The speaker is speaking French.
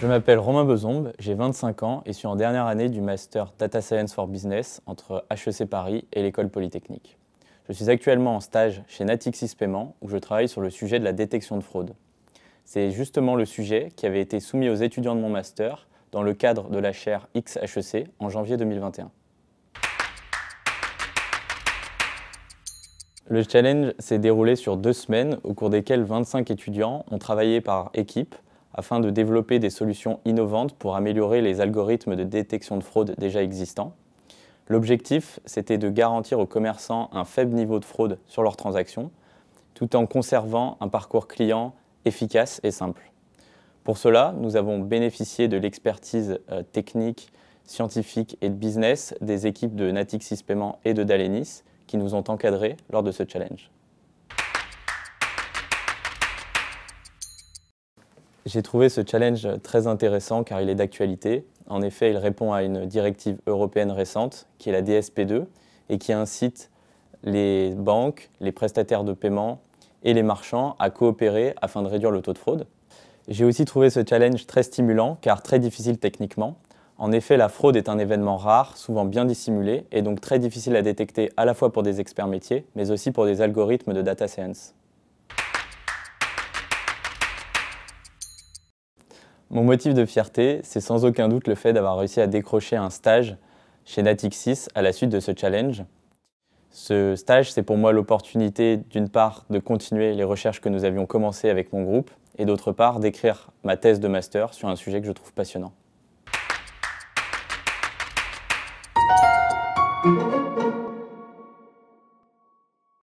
Je m'appelle Romain Besombe, j'ai 25 ans et suis en dernière année du master Data Science for Business entre HEC Paris et l'école polytechnique. Je suis actuellement en stage chez Natixis Paiement où je travaille sur le sujet de la détection de fraude. C'est justement le sujet qui avait été soumis aux étudiants de mon master dans le cadre de la chaire XHEC en janvier 2021. Le challenge s'est déroulé sur deux semaines au cours desquelles 25 étudiants ont travaillé par équipe afin de développer des solutions innovantes pour améliorer les algorithmes de détection de fraude déjà existants. L'objectif, c'était de garantir aux commerçants un faible niveau de fraude sur leurs transactions, tout en conservant un parcours client efficace et simple. Pour cela, nous avons bénéficié de l'expertise euh, technique, scientifique et de business des équipes de Natixis Paiement et de Dalenis qui nous ont encadrés lors de ce challenge. J'ai trouvé ce challenge très intéressant car il est d'actualité. En effet, il répond à une directive européenne récente qui est la DSP2 et qui incite les banques, les prestataires de paiement et les marchands à coopérer afin de réduire le taux de fraude. J'ai aussi trouvé ce challenge très stimulant car très difficile techniquement. En effet, la fraude est un événement rare, souvent bien dissimulé et donc très difficile à détecter à la fois pour des experts métiers mais aussi pour des algorithmes de data science. Mon motif de fierté, c'est sans aucun doute le fait d'avoir réussi à décrocher un stage chez Natixis à la suite de ce challenge. Ce stage, c'est pour moi l'opportunité d'une part de continuer les recherches que nous avions commencées avec mon groupe et d'autre part d'écrire ma thèse de master sur un sujet que je trouve passionnant.